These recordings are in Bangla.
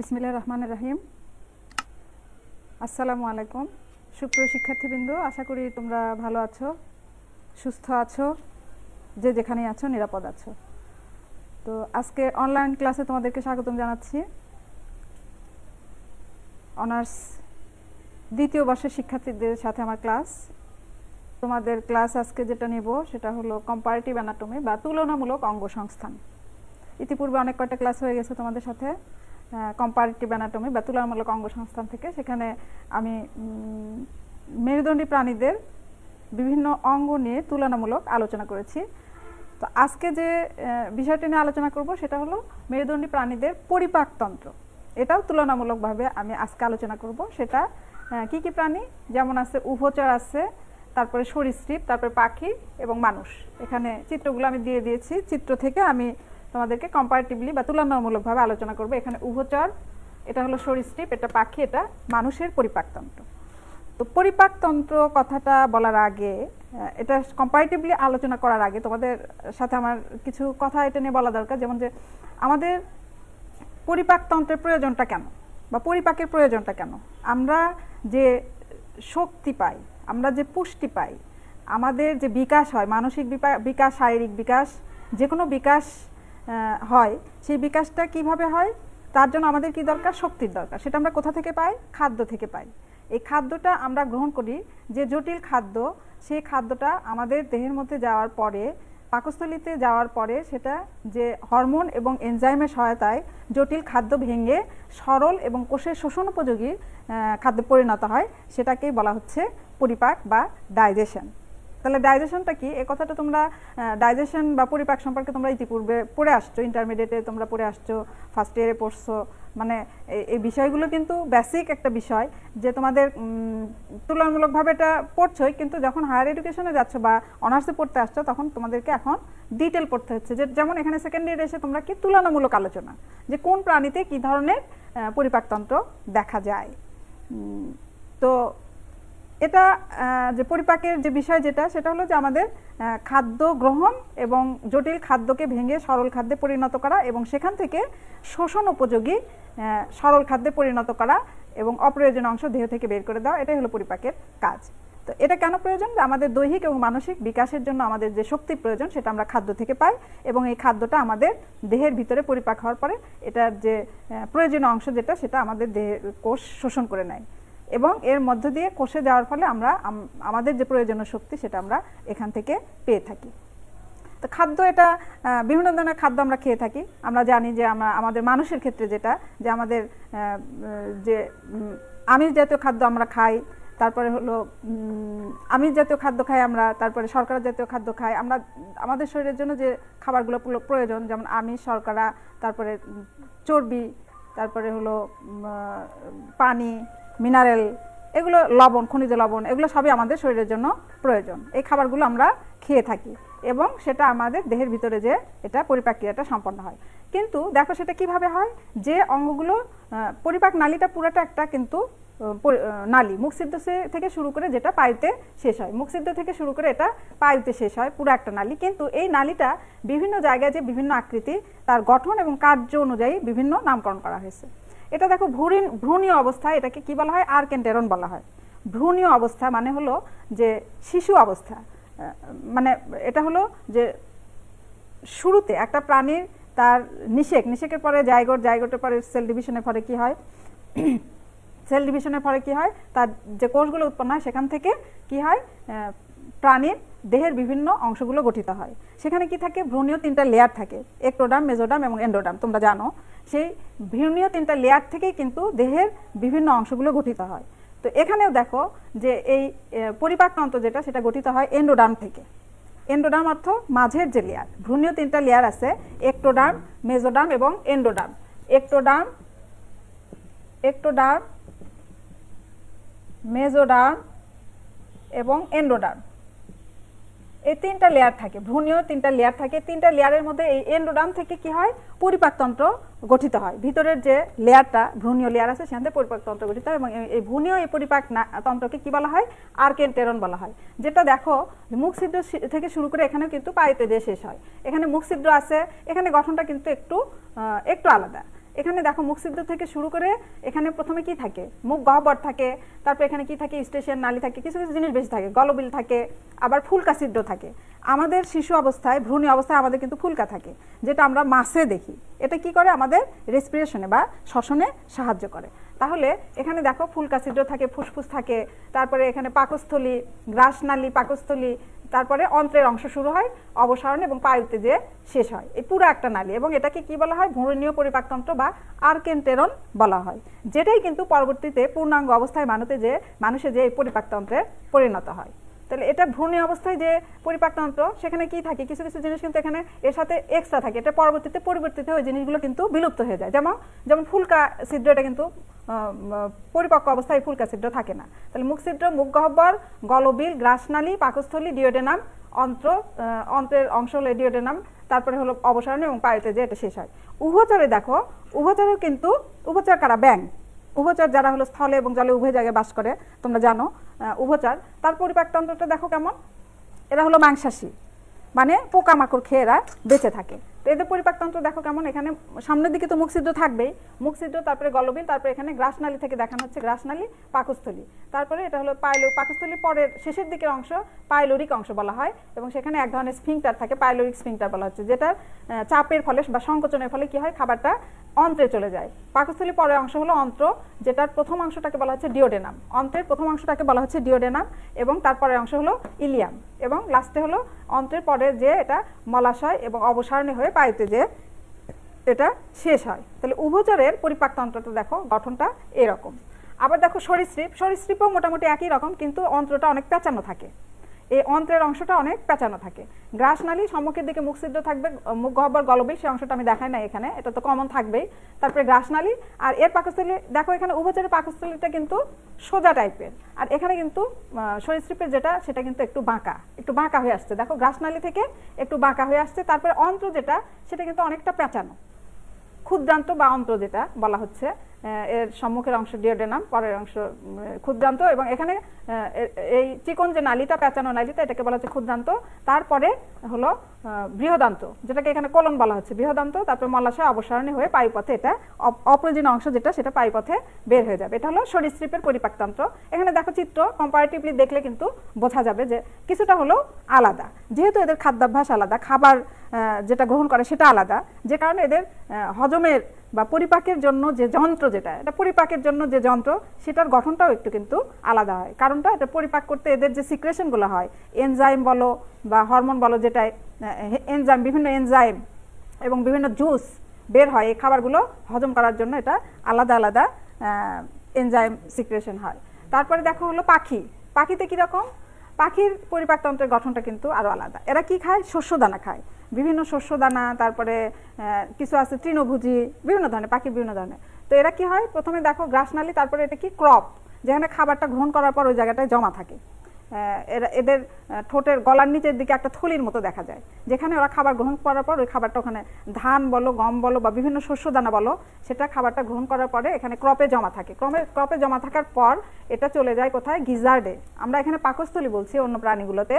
বিসমিল্লা রহমান রাহিম আসসালামু আলাইকুম সুপ্রিয় শিক্ষার্থীবৃন্দ আশা করি তোমরা ভালো আছো সুস্থ আছো যে যেখানে আছো নিরাপদ আছো তো আজকে অনলাইন ক্লাসে তোমাদেরকে স্বাগতম জানাচ্ছি অনার্স দ্বিতীয় বর্ষের শিক্ষার্থীদের সাথে আমার ক্লাস তোমাদের ক্লাস আজকে যেটা নেব সেটা হলো কম্পারেটিভ অ্যানাটমি বা তুলনামূলক অঙ্গ সংস্থান ইতিপূর্বে অনেক কয়টা ক্লাস হয়ে গেছে তোমাদের সাথে কম্পারেটিভ অ্যানাটমি বা তুলনামূলক অঙ্গসংস্থান থেকে সেখানে আমি মেরুদণ্ডী প্রাণীদের বিভিন্ন অঙ্গ নিয়ে তুলনামূলক আলোচনা করেছি তো আজকে যে বিষয়টি নিয়ে আলোচনা করব সেটা হলো মেরুদণ্ডী প্রাণীদের পরিপাকতন্ত্র এটাও তুলনামূলকভাবে আমি আজকে আলোচনা করব সেটা কি কি প্রাণী যেমন আছে উভচর আছে তারপরে সরীসৃপ তারপরে পাখি এবং মানুষ এখানে চিত্রগুলো আমি দিয়ে দিয়েছি চিত্র থেকে আমি তোমাদেরকে কম্পারেটিভলি বা তুলনামূলকভাবে আলোচনা করবো এখানে উভচর এটা হলো সরীসৃপ এটা পাখি এটা মানুষের পরিপাকতন্ত্র তো পরিপাকতন্ত্র কথাটা বলার আগে এটা কম্পারেটিভলি আলোচনা করার আগে তোমাদের সাথে আমার কিছু কথা এটা নিয়ে বলা দরকার যেমন যে আমাদের পরিপাকতন্ত্রের প্রয়োজনটা কেন বা পরিপাকের প্রয়োজনটা কেন আমরা যে শক্তি পাই আমরা যে পুষ্টি পাই আমাদের যে বিকাশ হয় মানসিক বিকাশ শারীরিক বিকাশ যে কোনো বিকাশ হয় সেই বিকাশটা কিভাবে হয় তার জন্য আমাদের কি দরকার শক্তির দরকার সেটা আমরা কোথা থেকে পাই খাদ্য থেকে পাই এই খাদ্যটা আমরা গ্রহণ করি যে জটিল খাদ্য সেই খাদ্যটা আমাদের দেহের মধ্যে যাওয়ার পরে পাকস্থলিতে যাওয়ার পরে সেটা যে হরমোন এবং এনজাইমের সহায়তায় জটিল খাদ্য ভেঙে সরল এবং কোষের শোষণ উপযোগী খাদ্য পরিণত হয় সেটাকেই বলা হচ্ছে পরিপাক বা ডাইজেশন তাহলে ডাইজেশনটা কি এই কথাটা তোমরা ডাইজেশন বা পরিপাক সম্পর্কে তোমরা ইতিপূর্বে পড়ে আসছো ইন্টারমিডিয়েটে তোমরা পড়ে আসছো ফার্স্ট ইয়ারে পড়ছো মানে এই বিষয়গুলো কিন্তু বেসিক একটা বিষয় যে তোমাদের তুলনামূলকভাবে এটা পড়ছোই কিন্তু যখন হায়ার এডুকেশনে যাচ্ছ বা অনার্সে পড়তে আসছো তখন তোমাদেরকে এখন ডিটেল পড়তে হচ্ছে যে যেমন এখানে সেকেন্ড ইয়ারে এসে তোমরা কি তুলনামূলক আলোচনা যে কোন প্রাণীতে কি ধরনের পরিপাকতন্ত্র দেখা যায় তো এটা যে পরিপাকের যে বিষয় যেটা সেটা হলো যে আমাদের খাদ্য গ্রহণ এবং জটিল খাদ্যকে ভেঙে সরল খাদ্যে পরিণত করা এবং সেখান থেকে শোষণ উপযোগী সরল খাদ্যে পরিণত করা এবং অপ্রয়োজনীয় অংশ দেহ থেকে বের করে দেওয়া এটাই হলো পরিপাকের কাজ তো এটা কেন প্রয়োজন আমাদের দৈহিক এবং মানসিক বিকাশের জন্য আমাদের যে শক্তি প্রয়োজন সেটা আমরা খাদ্য থেকে পাই এবং এই খাদ্যটা আমাদের দেহের ভিতরে পরিপাক হওয়ার পরে এটার যে প্রয়োজনীয় অংশ যেটা সেটা আমাদের দেহের কোষ শোষণ করে নেয় এবং এর মধ্য দিয়ে কোষে যাওয়ার ফলে আমরা আমাদের যে প্রয়োজনীয় শক্তি সেটা আমরা এখান থেকে পেয়ে থাকি তো খাদ্য এটা বিভিন্ন ধরনের খাদ্য আমরা খেয়ে থাকি আমরা জানি যে আমরা আমাদের মানুষের ক্ষেত্রে যেটা যে আমাদের যে আমিষ জাতীয় খাদ্য আমরা খাই তারপরে হলো আমিষ জাতীয় খাদ্য খাই আমরা তারপরে শর্করা জাতীয় খাদ্য খাই আমরা আমাদের শরীরের জন্য যে খাবারগুলো প্রয়োজন যেমন আমিষ শর্করা তারপরে চর্বি তারপরে হলো পানি মিনারেল এগুলো লবণ খনিজ লবণ এগুলো সবই আমাদের শরীরের জন্য প্রয়োজন এই খাবারগুলো আমরা খেয়ে থাকি এবং সেটা আমাদের দেহের ভিতরে যে এটা পরিপাক্রিয়াটা সম্পন্ন হয় কিন্তু দেখো সেটা কিভাবে হয় যে অঙ্গগুলো পরিপাক নালীটা পুরাটা একটা কিন্তু নালী মুখসিদ্ধ থেকে শুরু করে যেটা পায়ুতে শেষ হয় মুখসিদ্ধ থেকে শুরু করে এটা পায়ুতে শেষ হয় পুরো একটা নালী কিন্তু এই নালীটা বিভিন্ন জায়গায় যে বিভিন্ন আকৃতি তার গঠন এবং কার্য অনুযায়ী বিভিন্ন নামকরণ করা হয়েছে এটা দেখো ভ্রূণ ভ্রূণীয় অবস্থায় এটাকে কি বলা হয় আর্কেন্টেরন বলা হয় ভ্রূণীয় অবস্থা মানে হলো যে শিশু অবস্থা মানে এটা হলো যে শুরুতে একটা প্রাণীর তার নিষেক নিষেকের পরে জায়গোট জায়গোটের পরে সেল ডিভিশনের পরে কি হয় সেল ডিভিশনের পরে কি হয় তার যে কোষগুলো উৎপন্ন হয় সেখান থেকে কি হয় প্রাণীর দেহের বিভিন্ন অংশগুলো গঠিত হয় সেখানে কি থাকে ভ্রূণীয় তিনটা লেয়ার থাকে একটোডাম মেজোডাম এবং এন্ডোডাম তোমরা জানো সেই ভ্রূণীয় তিনটা লেয়ার থেকেই কিন্তু দেহের বিভিন্ন অংশগুলো গঠিত হয় তো এখানেও দেখো যে এই পরিপাকতন্ত্র যেটা সেটা গঠিত হয় এন্ডোডাম থেকে এন্ডোডাম অর্থ মাঝের যে লেয়ার ভ্রূণীয় তিনটা লেয়ার আছে একটোডাম মেজোডাম এবং এন্ডোডাম একটোডাম একটোডাম মেজোডাম এবং এন্ডোডার্ম এই তিনটা লেয়ার থাকে ভ্রূণীয় তিনটা লেয়ার থাকে তিনটা লেয়ারের মধ্যে এই এন্ডোডাম থেকে কি হয় পরিপাকতন্ত্র গঠিত হয় ভিতরের যে লেয়ারটা ভ্রূণীয় লেয়ার আছে সেখান থেকে পরিপাকতন্ত্র গঠিত হয় এবং এই ভ্রূণীয় এই পরিপাক তন্ত্রকে কি বলা হয় আর্কেন্টেরন বলা হয় যেটা দেখো মুখ সিদ্ধ থেকে শুরু করে এখানেও কিন্তু পায়েতে দিয়ে শেষ হয় এখানে মুখ সিদ্ধ আছে এখানে গঠনটা কিন্তু একটু একটু আলাদা এখানে দেখো মুখসিদ্ধ থেকে শুরু করে এখানে প্রথমে কি থাকে মুখ গহ্বর থাকে তারপর এখানে কি থাকে স্টেশন নালি থাকে কিছু কিছু জিনিস বেশি থাকে গলবিল থাকে আবার ফুলকা সিদ্ধ থাকে আমাদের শিশু অবস্থায় ভ্রূণী অবস্থায় আমাদের কিন্তু ফুলকা থাকে যেটা আমরা মাসে দেখি এটা কি করে আমাদের রেসপিরেশনে বা শ্বসনে সাহায্য করে তাহলে এখানে দেখো ফুল কাছিদ্র থাকে ফুসফুস থাকে তারপরে এখানে পাকস্থলী গ্রাসনালী পাকস্থলী তারপরে অন্ত্রের অংশ শুরু হয় অবসারণ এবং পায়ুতে যে শেষ হয় এই পুরো একটা নালী এবং এটাকে কি বলা হয় ভ্রূণীয় পরিপাকতন্ত্র বা আর্কেন্টেরন বলা হয় যেটাই কিন্তু পরবর্তীতে পূর্ণাঙ্গ অবস্থায় মানুষে যে মানুষের যে এই পরিপাকতন্ত্রে পরিণত হয় তাহলে এটা ভ্রূণী অবস্থায় যে পরিপাকতন্ত্র সেখানে কি থাকে কিছু কিছু জিনিস কিন্তু এখানে এর সাথে এক্সট্রা থাকে এটা পরবর্তীতে পরিবর্তিত ওই জিনিসগুলো কিন্তু বিলুপ্ত হয়ে যায় যেমন যেমন ফুলকা ছিদ্রটা কিন্তু পরিপক্ক অবস্থায় ফুলকা ছিদ্র থাকে না তাহলে মুখ ছিদ্র মুখ গহ্বর গলবিল গ্রাসনালী পাকস্থলী ডিওডেনাম অন্ত্র অন্ত্রের অংশ হলো ডিওডেনাম তারপরে হলো অবসারণ এবং পায়েতে যে এটা শেষ হয় উভচরে দেখো উভচরেও কিন্তু উভচর কারা ব্যাং উভচর যারা হলো স্থলে এবং জলে উভয় জায়গায় বাস করে তোমরা জানো উভচার তার পরিপাকতন্ত্রটা দেখো কেমন এরা হলো মাংসাশী মানে পোকামাকড় খেয়ে এরা বেঁচে থাকে তো এদের পরিপাকতন্ত্র দেখো কেমন এখানে সামনের দিকে তো মুখসিদ্ধ থাকবেই মুখসিদ্ধ তারপরে গলবিল তারপরে এখানে গ্রাসনালী থেকে দেখানো হচ্ছে গ্রাসনালী পাকস্থলী তারপরে এটা হলো পাইলো পাকস্থলী পরের শেষের দিকের অংশ পায়লোরিক অংশ বলা হয় এবং সেখানে এক ধরনের স্ফিংটার থাকে পায়লোরিক স্ফিংটার বলা হচ্ছে যেটার চাপের ফলে বা সংকোচনের ফলে কি হয় খাবারটা অন্ত্রে চলে যায় পাকস্থলী পরের অংশ হলো অন্ত্র যেটার প্রথম অংশটাকে বলা হচ্ছে ডিওডেনাম অন্ত্রের প্রথম অংশটাকে বলা হচ্ছে ডিওডেনাম এবং তারপরের অংশ হলো ইলিয়াম এবং লাস্টে হলো অন্ত্রের পরে যে এটা মলাশয় এবং অবসারণে হয়ে পাইতে যে এটা শেষ হয় তাহলে উভচরের পরিপাকতন্ত্রটা দেখো গঠনটা এরকম আবার দেখো সরীসৃপ সরীসৃপও মোটামুটি একই রকম কিন্তু অন্ত্রটা অনেক পেঁচানো থাকে এই অন্ত্রের অংশটা অনেক পেঁচানো থাকে গ্রাস নালী সম্মুখের দিকে মুখ সিদ্ধ থাকবে মুখ গহ্বর গলবে সেই অংশটা আমি দেখাই না এখানে এটা তো কমন থাকবেই তারপরে গ্রাস নালী আর এর পাকস্থলী দেখো এখানে উভচরের পাকস্থলীটা কিন্তু সোজা টাইপের আর এখানে কিন্তু সরীসৃপের যেটা সেটা কিন্তু একটু বাঁকা একটু বাঁকা হয়ে আসছে দেখো গ্রাস নালী থেকে একটু বাঁকা হয়ে আসছে তারপরে অন্ত্র যেটা সেটা কিন্তু অনেকটা পেঁচানো ক্ষুদ্রান্ত বা অন্ত্র যেটা বলা হচ্ছে এর সম্মুখের অংশ ডিওডেনাম পরের অংশ ক্ষুদ্রান্ত এবং এখানে এই চিকন যে নালিতা প্যাচানো নালিতা এটাকে বলা হচ্ছে ক্ষুদ্রান্ত তারপরে হলো বৃহদান্ত যেটাকে এখানে কলন বলা হচ্ছে বৃহদান্ত তারপরে মলাশয় অবসারণী হয়ে পাইপথে এটা অপ্রয়োজনীয় অংশ যেটা সেটা পাইপথে বের হয়ে যাবে এটা হলো সরীসৃপের পরিপাকতন্ত্র এখানে দেখো চিত্র কম্পারেটিভলি দেখলে কিন্তু বোঝা যাবে যে কিছুটা হলো আলাদা যেহেতু এদের খাদ্যাভ্যাস আলাদা খাবার যেটা গ্রহণ করে সেটা আলাদা যে কারণে এদের হজমের বা পরিপাকের জন্য যে যন্ত্র যেটা এটা পরিপাকের জন্য যে যন্ত্র সেটার গঠনটাও একটু কিন্তু আলাদা হয় কারণটা এটা পরিপাক করতে এদের যে সিক্রেশনগুলো হয় এনজাইম বলো বা হরমোন বলো যেটাই এনজাইম বিভিন্ন এনজাইম এবং বিভিন্ন জুস বের হয় এই খাবারগুলো হজম করার জন্য এটা আলাদা আলাদা এনজাইম সিক্রেশন হয় তারপরে দেখো হলো পাখি পাখিতে কীরকম পাখির পরিপাকতন্ত্রের গঠনটা কিন্তু আরও আলাদা এরা কি খায় শস্য দানা খায় বিভিন্ন শস্যদানা তারপরে কিছু আছে তৃণভোজী বিভিন্ন ধরনের পাখি বিভিন্ন ধরনের তো এরা কি হয় প্রথমে দেখো গ্রাসনালি তারপরে এটা কি ক্রপ যেখানে খাবারটা গ্রহণ করার পর ওই জায়গাটায় জমা থাকে এরা এদের ঠোঁটের গলার নিচের দিকে একটা থলির মতো দেখা যায় যেখানে ওরা খাবার গ্রহণ করার পর ওই খাবারটা ওখানে ধান বলো গম বলো বা বিভিন্ন শস্য দানা বলো সেটা খাবারটা গ্রহণ করার পরে এখানে ক্রপে জমা থাকে ক্রমে ক্রপে জমা থাকার পর এটা চলে যায় কোথায় গিজার্ডে আমরা এখানে পাকস্থলী বলছি অন্য প্রাণীগুলোতে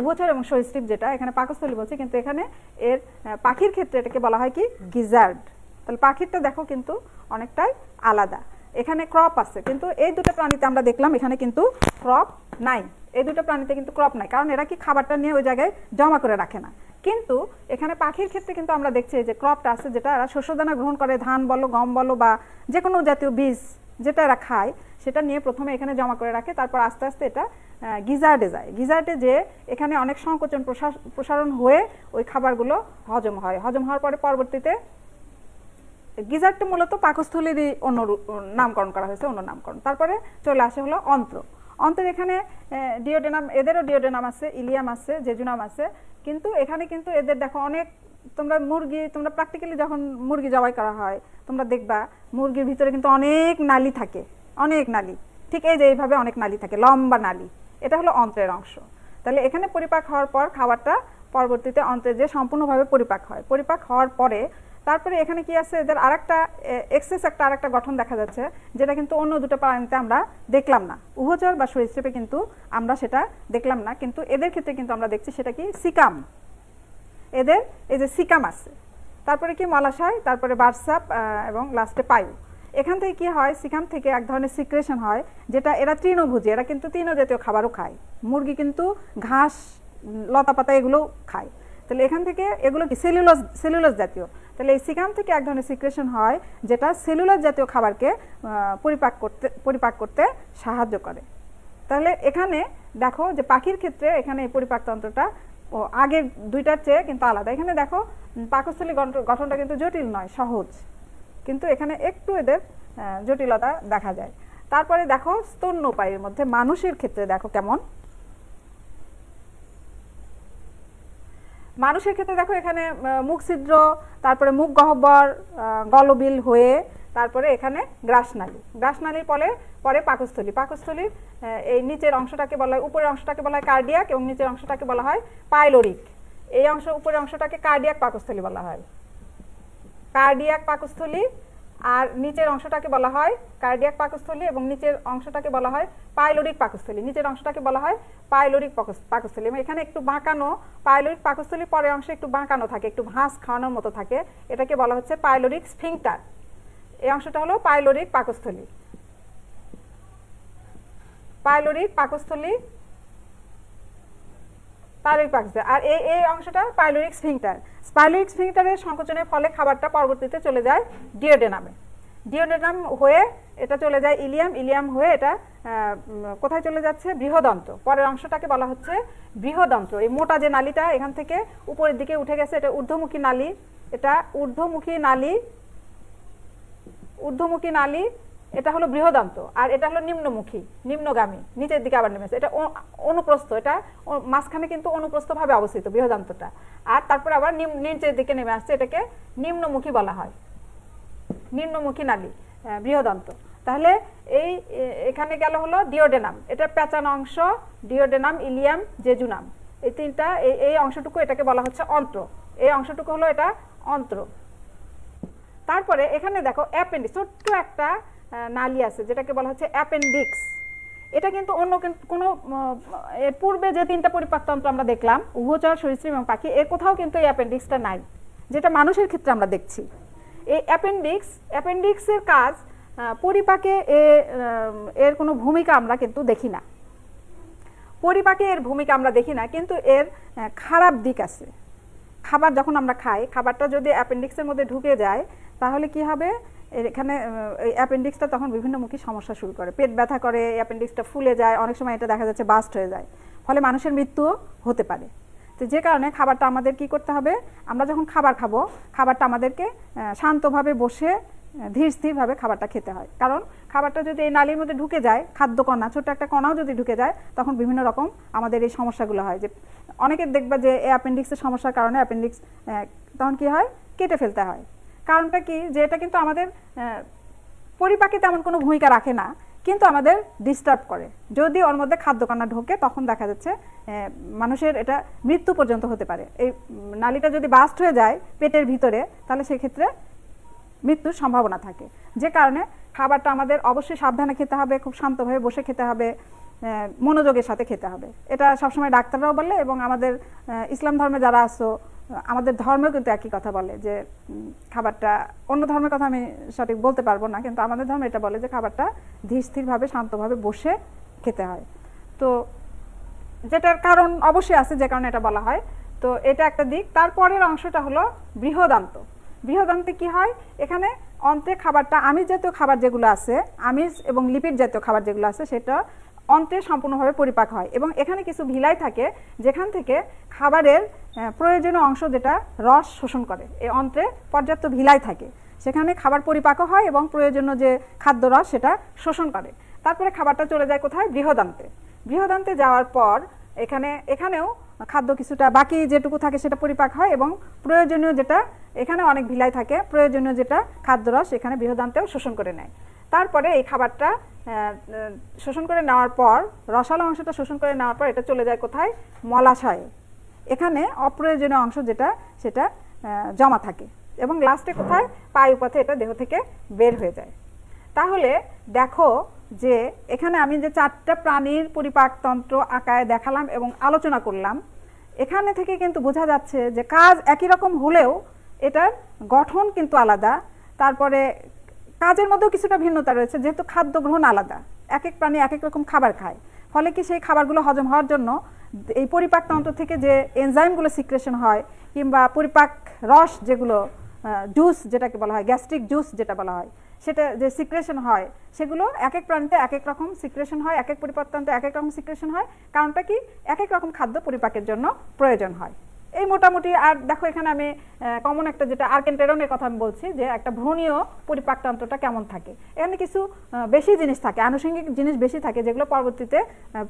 উভচর এবং সরীসৃপ যেটা এখানে পাকস্থলী বলছে কিন্তু এখানে এর পাখির ক্ষেত্রে এটাকে বলা হয় কি গিজার্ড তাহলে পাখিরটা দেখো কিন্তু অনেকটাই আলাদা এখানে ক্রপ আছে কিন্তু এই দুটো প্রাণীতে আমরা দেখলাম এখানে কিন্তু ক্রপ নাই এই দুটো প্রাণীতে কিন্তু ক্রপ নাই কারণ এরা কি খাবারটা নিয়ে ওই জায়গায় জমা করে রাখে না কিন্তু এখানে পাখির ক্ষেত্রে কিন্তু আমরা দেখছি যে ক্রপটা আছে যেটা এরা শস্যদানা গ্রহণ করে ধান বলো গম বলো বা যে কোনো জাতীয় বীজ যেটা এরা খায় সেটা নিয়ে প্রথমে এখানে জমা করে রাখে তারপর আস্তে আস্তে এটা গিজার্ডে যায় গিজার্টে যে এখানে অনেক সংকোচন প্রসারণ হয়ে ওই খাবারগুলো হজম হয় হজম হওয়ার পরে পরবর্তীতে গিজার্টে মূলত পাকস্থলীরই অন্য নামকরণ করা হয়েছে অন্য নামকরণ তারপরে চলে আসে হলো অন্ত্র অন্তের এখানে ডিওডেনাম এদেরও ডিওডেনাম আছে ইলিয়াম আছে জেজুনাম আছে কিন্তু এখানে কিন্তু এদের দেখো অনেক তোমরা মুরগি তোমরা প্র্যাকটিক্যালি যখন মুরগি জবাই করা হয় তোমরা দেখবা মুরগির ভিতরে কিন্তু অনেক নালি থাকে অনেক নালি ঠিক এই যে এইভাবে অনেক নালি থাকে লম্বা নালি এটা হলো অন্ত্রের অংশ তাহলে এখানে পরিপাক হওয়ার পর খাবারটা পরবর্তীতে অন্ত্রে যে সম্পূর্ণভাবে পরিপাক হয় পরিপাক হওয়ার পরে তারপরে এখানে কি আছে এদের আরেকটা এক্সেস একটা আরেকটা গঠন দেখা যাচ্ছে যেটা কিন্তু অন্য দুটো প্রাণীতে আমরা দেখলাম না উভচর বা সরীসৃপে কিন্তু আমরা সেটা দেখলাম না কিন্তু এদের ক্ষেত্রে কিন্তু আমরা দেখছি সেটা কি সিকাম এদের এই যে সিকাম আছে তারপরে কি মলাশয় তারপরে বার্সাপ এবং লাস্টে পায়ু এখান থেকে কি হয় সেখান থেকে এক ধরনের সিক্রেশন হয় যেটা এরা তৃণভোজী এরা কিন্তু তৃণজাতীয় খাবারও খায় মুরগি কিন্তু ঘাস লতা পাতা এগুলো খায় তাহলে এখান থেকে এগুলো কি সেলুলস সেলুলস জাতীয় তাহলে এই সেখান থেকে এক ধরনের সিক্রেশন হয় যেটা সেলুলস জাতীয় খাবারকে পরিপাক করতে পরিপাক করতে সাহায্য করে তাহলে এখানে দেখো যে পাখির ক্ষেত্রে এখানে এই পরিপাকতন্ত্রটা ও আগের দুইটার চেয়ে কিন্তু আলাদা এখানে দেখো পাকস্থলী গঠনটা কিন্তু জটিল নয় সহজ কিন্তু এখানে একটু এদের জটিলতা দেখা যায় তারপরে দেখো স্তন্যপায়ের মধ্যে মানুষের ক্ষেত্রে দেখো কেমন মানুষের ক্ষেত্রে দেখো এখানে মুখ ছিদ্র তারপরে মুখ গহ্বর গলবিল হয়ে তারপরে এখানে গ্রাসনালী গ্রাসনালীর পরে পরে পাকস্থলী পাকস্থলীর এই নিচের অংশটাকে বলা হয় উপরের অংশটাকে বলা হয় কার্ডিয়াক এবং নিচের অংশটাকে বলা হয় পাইলোরিক এই অংশ উপরের অংশটাকে কার্ডিয়াক পাকস্থলী বলা হয় কার্ডিয়াক পাকস্থলী আর নিচের অংশটাকে বলা হয় কার্ডিয়াক পাকস্থলী এবং নিচের অংশটাকে বলা হয় পাইলোরিক পাকস্থলী নিচের অংশটাকে বলা হয় পাইলোরিক পাকস্থলী এবং এখানে একটু বাঁকানো পাইলোরিক পাকস্থলী পরের অংশে একটু বাঁকানো থাকে একটু ভাঁজ খাওয়ানোর মতো থাকে এটাকে বলা হচ্ছে পাইলোরিক স্ফিংটার এই অংশটা হলো পাইলোরিক পাকস্থলী পাইলোরিক পাকস্থলী পাইলোরিক পাকস্থ আর এই এই অংশটা পাইলোরিক স্ফিংটার পাইলোরিক স্ফিংটারের সংকোচনের ফলে খাবারটা পরবর্তীতে চলে যায় ডিওডেনামে ডিওডেনাম হয়ে এটা চলে যায় ইলিয়াম ইলিয়াম হয়ে এটা কোথায় চলে যাচ্ছে বৃহদন্ত পরের অংশটাকে বলা হচ্ছে বৃহদন্ত এই মোটা যে নালিটা এখান থেকে উপরের দিকে উঠে গেছে এটা ঊর্ধ্বমুখী নালী এটা ঊর্ধ্বমুখী নালী ঊর্ধ্বমুখী নালী এটা হলো বৃহদান্ত আর এটা হলো নিম্নমুখী নিম্নগামী নিচের দিকে আবার নেমেছে এটা অনুপ্রস্থ এটা মাঝখানে কিন্তু অনুপ্রস্থভাবে অবস্থিত বৃহদান্তটা আর তারপর আবার নিচের দিকে নেমে আসছে এটাকে নিম্নমুখী বলা হয় নিম্নমুখী নালী বৃহদান্ত তাহলে এই এখানে গেল হলো ডিওডেনাম এটা পেঁচানো অংশ ডিওডেনাম ইলিয়াম জেজুনাম এই তিনটা এই এই অংশটুকু এটাকে বলা হচ্ছে অন্ত্র এই অংশটুকু হলো এটা অন্ত্র তারপরে এখানে দেখো অ্যাপেন্ডিক্স ছোট্ট একটা নালি আছে যেটাকে বলা হচ্ছে অ্যাপেন্ডিক্স এটা কিন্তু অন্য কোনো এর পূর্বে যে তিনটা পরিপাকতন্ত্র আমরা দেখলাম উভচর সরীসৃপ এবং পাখি এর কোথাও কিন্তু এই অ্যাপেন্ডিক্সটা নাই যেটা মানুষের ক্ষেত্রে আমরা দেখছি এই অ্যাপেন্ডিক্স অ্যাপেন্ডিক্সের কাজ পরিপাকে এ এর কোনো ভূমিকা আমরা কিন্তু দেখি না পরিপাকে এর ভূমিকা আমরা দেখি না কিন্তু এর খারাপ দিক আছে খাবার যখন আমরা খাই খাবারটা যদি অ্যাপেন্ডিক্সের মধ্যে ঢুকে যায় তাহলে কি হবে এখানে অ্যাপেন্ডিক্সটা তখন বিভিন্নমুখী সমস্যা শুরু করে পেট ব্যথা করে অ্যাপেন্ডিক্সটা ফুলে যায় অনেক সময় এটা দেখা যাচ্ছে বাস্ট হয়ে যায় ফলে মানুষের মৃত্যুও হতে পারে তো যে কারণে খাবারটা আমাদের কি করতে হবে আমরা যখন খাবার খাবো খাবারটা আমাদেরকে শান্তভাবে বসে ধীর স্থিরভাবে খাবারটা খেতে হয় কারণ খাবারটা যদি এই নালীর মধ্যে ঢুকে যায় খাদ্য কণা ছোট্ট একটা কণাও যদি ঢুকে যায় তখন বিভিন্ন রকম আমাদের এই সমস্যাগুলো হয় যে অনেকের দেখবা যে অ্যাপেন্ডিক্সের সমস্যার কারণে অ্যাপেন্ডিক্স তখন কি হয় কেটে ফেলতে হয় কারণটা কি যে এটা কিন্তু আমাদের পরিপাকে তেমন কোনো ভূমিকা রাখে না কিন্তু আমাদের ডিস্টার্ব করে যদি ওর মধ্যে খাদ্যকণা ঢোকে তখন দেখা যাচ্ছে মানুষের এটা মৃত্যু পর্যন্ত হতে পারে এই নালিটা যদি বাস্ট হয়ে যায় পেটের ভিতরে তাহলে সেক্ষেত্রে মৃত্যুর সম্ভাবনা থাকে যে কারণে খাবারটা আমাদের অবশ্যই সাবধানে খেতে হবে খুব শান্তভাবে বসে খেতে হবে মনোযোগের সাথে খেতে হবে এটা সবসময় ডাক্তাররাও বলে এবং আমাদের ইসলাম ধর্মে যারা আসো আমাদের ধর্মেও কিন্তু একই কথা বলে যে খাবারটা অন্য ধর্মের কথা আমি সঠিক বলতে পারবো না কিন্তু আমাদের ধর্ম এটা বলে যে খাবারটা ধীরস্থিরভাবে শান্তভাবে বসে খেতে হয় তো যেটার কারণ অবশ্যই আছে যে কারণে এটা বলা হয় তো এটা একটা দিক তারপরের অংশটা হলো বৃহদান্ত বৃহদান্তে কি হয় এখানে অন্তে খাবারটা আমিষ জাতীয় খাবার যেগুলো আছে আমিষ এবং লিপিড জাতীয় খাবার যেগুলো আছে সেটা অন্তে সম্পূর্ণভাবে পরিপাক হয় এবং এখানে কিছু ভিলাই থাকে যেখান থেকে খাবারের প্রয়োজনীয় অংশ যেটা রস শোষণ করে এই অন্ত্রে পর্যাপ্ত ভিলাই থাকে সেখানে খাবার পরিপাকও হয় এবং প্রয়োজনীয় যে খাদ্য রস সেটা শোষণ করে তারপরে খাবারটা চলে যায় কোথায় বৃহদান্তে বৃহদান্তে যাওয়ার পর এখানে এখানেও খাদ্য কিছুটা বাকি যেটুকু থাকে সেটা পরিপাক হয় এবং প্রয়োজনীয় যেটা এখানে অনেক ভিলাই থাকে প্রয়োজনীয় যেটা খাদ্যরস এখানে বৃহদান্তেও শোষণ করে নেয় তারপরে এই খাবারটা শোষণ করে নেওয়ার পর রসালো অংশটা শোষণ করে নেওয়ার পর এটা চলে যায় কোথায় মলাশয়ে এখানে অপ্রয়োজনীয় অংশ যেটা সেটা জমা থাকে এবং লাস্টে কোথায় পায়ু পথে এটা দেহ থেকে বের হয়ে যায় তাহলে দেখো যে এখানে আমি যে চারটা প্রাণীর পরিপাকতন্ত্র আঁকায় দেখালাম এবং আলোচনা করলাম এখানে থেকে কিন্তু বোঝা যাচ্ছে যে কাজ একই রকম হলেও এটার গঠন কিন্তু আলাদা তারপরে কাজের মধ্যেও কিছুটা ভিন্নতা রয়েছে যেহেতু খাদ্য গ্রহণ আলাদা এক এক প্রাণী এক এক রকম খাবার খায় ফলে কি সেই খাবারগুলো হজম হওয়ার জন্য এই পরিপাকতন্ত্র থেকে যে এনজাইমগুলো সিক্রেশন হয় কিংবা পরিপাক রস যেগুলো জুস যেটাকে বলা হয় গ্যাস্ট্রিক জুস যেটা বলা হয় সেটা যে সিক্রেশন হয় সেগুলো এক এক প্রাণীতে এক এক রকম সিক্রেশন হয় এক এক পরিপাকতন্ত্রে এক এক রকম সিক্রেশন হয় কারণটা কি এক এক রকম খাদ্য পরিপাকের জন্য প্রয়োজন হয় এই মোটামুটি আর দেখো এখানে আমি কমন একটা যেটা আর্কেন্টেরনের কথা আমি বলছি যে একটা ভ্রূণীয় পরিপাকতন্ত্রটা কেমন থাকে এখানে কিছু বেশি জিনিস থাকে আনুষঙ্গিক জিনিস বেশি থাকে যেগুলো পরবর্তীতে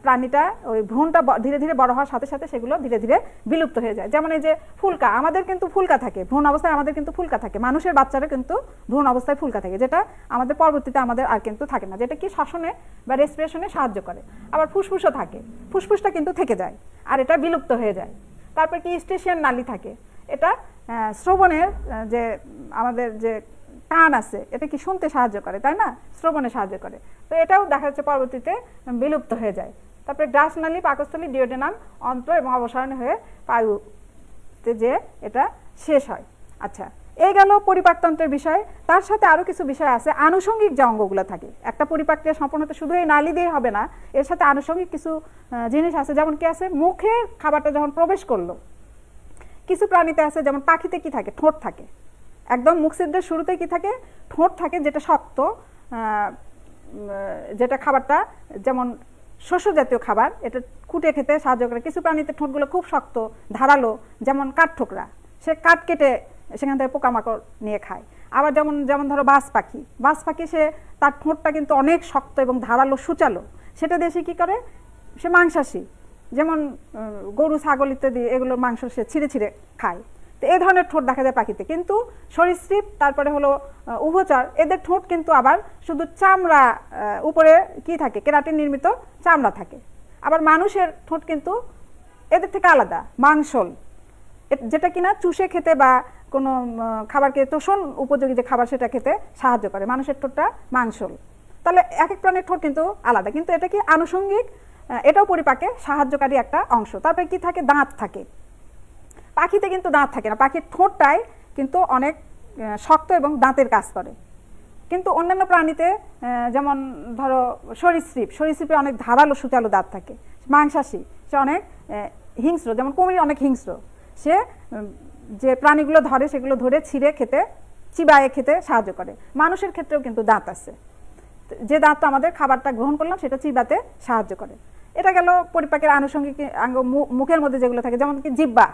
প্রাণীটা ওই ভ্রূণটা ধীরে ধীরে বড় হওয়ার সাথে সাথে সেগুলো ধীরে ধীরে বিলুপ্ত হয়ে যায় যেমন এই যে ফুলকা আমাদের কিন্তু ফুলকা থাকে ভ্রূণ অবস্থায় আমাদের কিন্তু ফুলকা থাকে মানুষের বাচ্চারা কিন্তু ভ্রূণ অবস্থায় ফুলকা থাকে যেটা আমাদের পরবর্তীতে আমাদের আর কিন্তু থাকে না যেটা কি শ্বাসনে বা রেসপিরেশনে সাহায্য করে আবার ফুসফুসও থাকে ফুসফুসটা কিন্তু থেকে যায় আর এটা বিলুপ্ত হয়ে যায় তারপর কি স্টেশন নালি থাকে এটা শ্রবণের যে আমাদের যে কান আছে এটা কি শুনতে সাহায্য করে তাই না শ্রবণে সাহায্য করে তো এটাও দেখা যাচ্ছে পরবর্তীতে বিলুপ্ত হয়ে যায় তারপরে গ্রাস নালী পাকস্থলী ডিওডেনাম অন্ত্র এবং অবসারণ হয়ে পায়ুতে যে এটা শেষ হয় আচ্ছা এই গেল পরিপাকতন্ত্রের বিষয় তার সাথে আরও কিছু বিষয় আছে আনুষঙ্গিক যে অঙ্গগুলো থাকে একটা পরিপাক্রিয়া সম্পন্ন শুধু এই নালি দিয়ে হবে না এর সাথে আনুষঙ্গিক কিছু জিনিস আছে যেমন কি আছে মুখে খাবারটা যখন প্রবেশ করলো কিছু প্রাণীতে আছে যেমন পাখিতে কি থাকে ঠোঁট থাকে একদম মুখ সিদ্ধের শুরুতে কি থাকে ঠোঁট থাকে যেটা শক্ত যেটা খাবারটা যেমন শস্য জাতীয় খাবার এটা কুটে খেতে সাহায্য করে কিছু প্রাণীতে ঠোঁটগুলো খুব শক্ত ধারালো যেমন কাঠঠোকরা সে কাঠ কেটে সেখান থেকে পোকামাকড় নিয়ে খায় আবার যেমন যেমন ধরো বাস পাখি বাস পাখি সে তার ঠোঁটটা কিন্তু অনেক শক্ত এবং ধারালো সুচালো সেটা দিয়ে সে কী করে সে মাংসাশী যেমন গরু ছাগল ইত্যাদি এগুলোর মাংস সে ছিঁড়ে ছিঁড়ে খায় তো এ ধরনের ঠোঁট দেখা যায় পাখিতে কিন্তু সরীসৃপ তারপরে হলো উভচর এদের ঠোঁট কিন্তু আবার শুধু চামড়া উপরে কি থাকে কেরাটিন নির্মিত চামড়া থাকে আবার মানুষের ঠোঁট কিন্তু এদের থেকে আলাদা মাংসল যেটা কিনা চুষে খেতে বা কোনো খাবারকে তোষণ উপযোগী যে খাবার সেটা খেতে সাহায্য করে মানুষের ঠোঁটটা মাংসল তাহলে এক এক প্রাণীর ঠোঁট কিন্তু আলাদা কিন্তু এটা কি আনুষঙ্গিক এটাও পরিপাকে সাহায্যকারী একটা অংশ তারপরে কি থাকে দাঁত থাকে পাখিতে কিন্তু দাঁত থাকে না পাখির ঠোঁটটাই কিন্তু অনেক শক্ত এবং দাঁতের কাজ করে কিন্তু অন্যান্য প্রাণীতে যেমন ধরো সরীসৃপ সরীসৃপে অনেক ধারালো সুতালো দাঁত থাকে মাংসাশী সে অনেক হিংস্র যেমন কুমির অনেক হিংস্র সে যে প্রাণীগুলো ধরে সেগুলো ধরে ছিঁড়ে খেতে চিবায়ে খেতে সাহায্য করে মানুষের ক্ষেত্রেও কিন্তু দাঁত আছে যে দাঁতটা আমাদের খাবারটা গ্রহণ করলাম সেটা চিবাতে সাহায্য করে এটা গেল পরিপাকের আনুষঙ্গিক আঙ্গ মুখের মধ্যে যেগুলো থাকে যেমন কি জিব্বা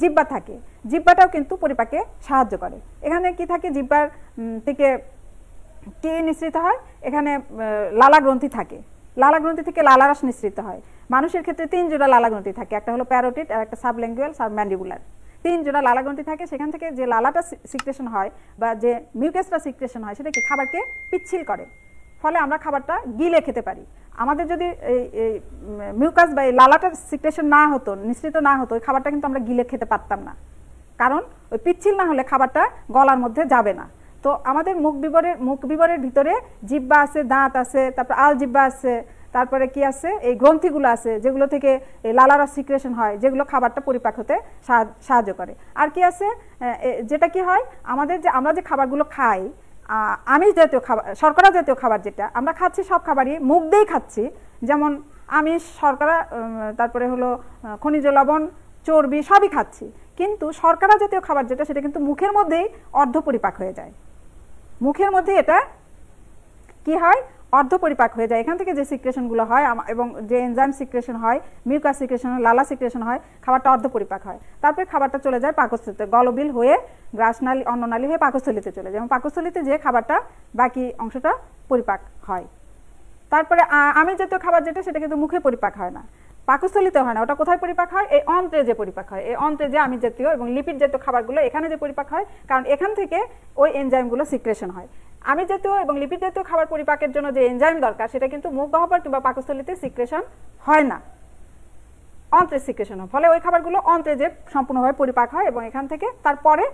জিব্বা থাকে জিব্বাটাও কিন্তু পরিপাকে সাহায্য করে এখানে কি থাকে জিব্বার থেকে কি নিঃসৃত হয় এখানে লালা গ্রন্থি থাকে লালা গ্রন্থি থেকে লালারস নিঃসৃত হয় মানুষের ক্ষেত্রে তিন জোড়া লালাগ্রন্থি থাকে একটা হলো প্যারোটিট আর একটা সাবল্যাঙ্গুয়াল সাবম্যান্ডিবুলার তিন জোড়া লালাগ্রন্থি থাকে সেখান থেকে যে লালাটা সিক্রেশন হয় বা যে মিউকাসটা সিক্রেশন হয় সেটা কি খাবারকে পিচ্ছিল করে ফলে আমরা খাবারটা গিলে খেতে পারি আমাদের যদি এই এই মিউকাস বা এই লালাটা সিক্রেশন না হতো নিঃসৃত না হতো ওই খাবারটা কিন্তু আমরা গিলে খেতে পারতাম না কারণ ওই পিচ্ছিল না হলে খাবারটা গলার মধ্যে যাবে না তো আমাদের মুখ বিবরের মুখ বিবরের ভিতরে জিব্বা আছে দাঁত আছে তারপর আল জিব্বা আছে তারপরে কি আছে এই গ্রন্থিগুলো আছে যেগুলো থেকে লালারস সিক্রেশন হয় যেগুলো খাবারটা পরিপাক হতে সাহায্য করে আর কি আছে যেটা কি হয় আমাদের যে আমরা যে খাবারগুলো খাই আমিষ জাতীয় খাবার শর্করা জাতীয় খাবার যেটা আমরা খাচ্ছি সব খাবারই মুখ দিয়েই খাচ্ছি যেমন আমিষ শর্করা তারপরে হলো খনিজ লবণ চর্বি সবই খাচ্ছি কিন্তু শর্করা জাতীয় খাবার যেটা সেটা কিন্তু মুখের মধ্যেই অর্ধ পরিপাক হয়ে যায় মুখের মধ্যে এটা কি হয় অর্ধপরিপাক হয়ে যায় এখান থেকে যে সিক্রেশনগুলো হয় এবং যে এনজাইম সিক্রেশন হয় মিউকাস সিক্রেশন লালা সিক্রেশন হয় খাবারটা অর্ধপরিপাক হয় তারপরে খাবারটা চলে যায় পাকস্থলিতে গলবিল হয়ে গ্রাসনালী অন্ননালী হয়ে পাকস্থলিতে চলে যায় এবং পাকস্থলিতে যে খাবারটা বাকি অংশটা পরিপাক হয় তারপরে আমি জাতীয় খাবার যেটা সেটা কিন্তু মুখে পরিপাক হয় না পাকস্থলিতে হয় না ওটা কোথায় পরিপাক হয় এই অন্ত্রে যে পরিপাক হয় এই অন্ত্রে যে আমি জাতীয় এবং লিপিড জাতীয় খাবারগুলো এখানে যে পরিপাক হয় কারণ এখান থেকে ওই এনজাইমগুলো সিক্রেশন হয় আমি জাতীয় এবং লিপিড জাতীয় খাবার পরিপাকের জন্য যে এনজাইম দরকার সেটা কিন্তু মুখ গহ্বর কিংবা পাকস্থলিতে সিক্রেশন হয় না অন্ত্রে সিক্রেশন ফলে ওই খাবারগুলো অন্ত্রে যে সম্পূর্ণভাবে পরিপাক হয় এবং এখান থেকে তারপরে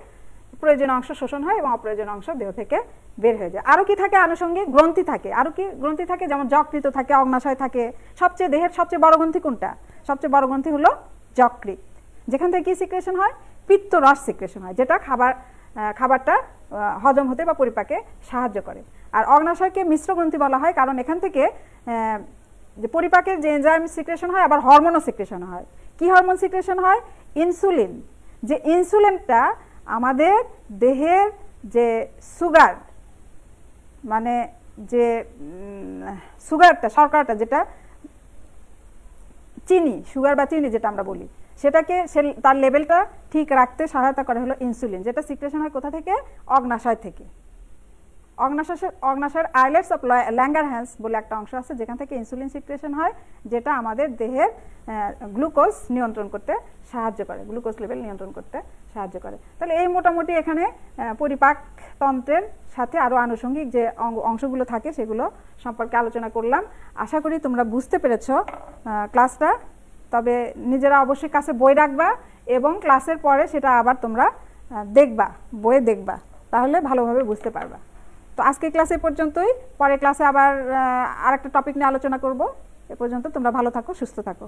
প্রয়োজনীয় অংশ শোষণ হয় এবং অপ্রয়োজনীয় অংশ দেহ থেকে বের হয়ে যায় আরও কি থাকে আনুষঙ্গিক গ্রন্থি থাকে আরও কি গ্রন্থি থাকে যেমন যকৃত থাকে অগ্নাশয় থাকে সবচেয়ে দেহের সবচেয়ে বড় গ্রন্থি কোনটা সবচেয়ে বড় গ্রন্থি হলো যকৃত যেখান থেকে কি সিক্রেশন হয় পিত্তরস সিক্রেশন হয় যেটা খাবার খাবারটা হজম হতে বা পরিপাকে সাহায্য করে আর অগ্নাশয়কে মিশ্র গ্রন্থি বলা হয় কারণ এখান থেকে যে পরিপাকের যে এনজাইম সিক্রেশন হয় আবার হরমোনও সিক্রেশন হয় কি হরমোন সিক্রেশন হয় ইনসুলিন যে ইনসুলিনটা আমাদের দেহের যে সুগার মানে যে সুগারটা সরকারটা যেটা চিনি সুগার বা চিনি যেটা আমরা বলি সেটাকে সে তার লেভেলটা ঠিক রাখতে সহায়তা করে হলো ইনসুলিন যেটা সিক্রেশন হয় কোথা থেকে অগ্নাশয় থেকে অগ্নাশয় অগ্নাশয়ের আইলেটস অফ ল্যাঙ্গার হ্যান্স বলে একটা অংশ আছে যেখান থেকে ইনসুলিন সিক্রেশন হয় যেটা আমাদের দেহের গ্লুকোজ নিয়ন্ত্রণ করতে সাহায্য করে গ্লুকোজ লেভেল নিয়ন্ত্রণ করতে সাহায্য করে তাহলে এই মোটামুটি এখানে পরিপাক তন্ত্রের সাথে আরও আনুষঙ্গিক যে অংশগুলো থাকে সেগুলো সম্পর্কে আলোচনা করলাম আশা করি তোমরা বুঝতে পেরেছ ক্লাসটা তবে নিজেরা অবশ্যই কাছে বই রাখবা এবং ক্লাসের পরে সেটা আবার তোমরা দেখবা বইয়ে দেখবা তাহলে ভালোভাবে বুঝতে পারবা তো আজকে ক্লাসে পর্যন্তই পরে ক্লাসে আবার আরেকটা টপিক নিয়ে আলোচনা করব এ পর্যন্ত তোমরা ভালো থাকো সুস্থ থাকো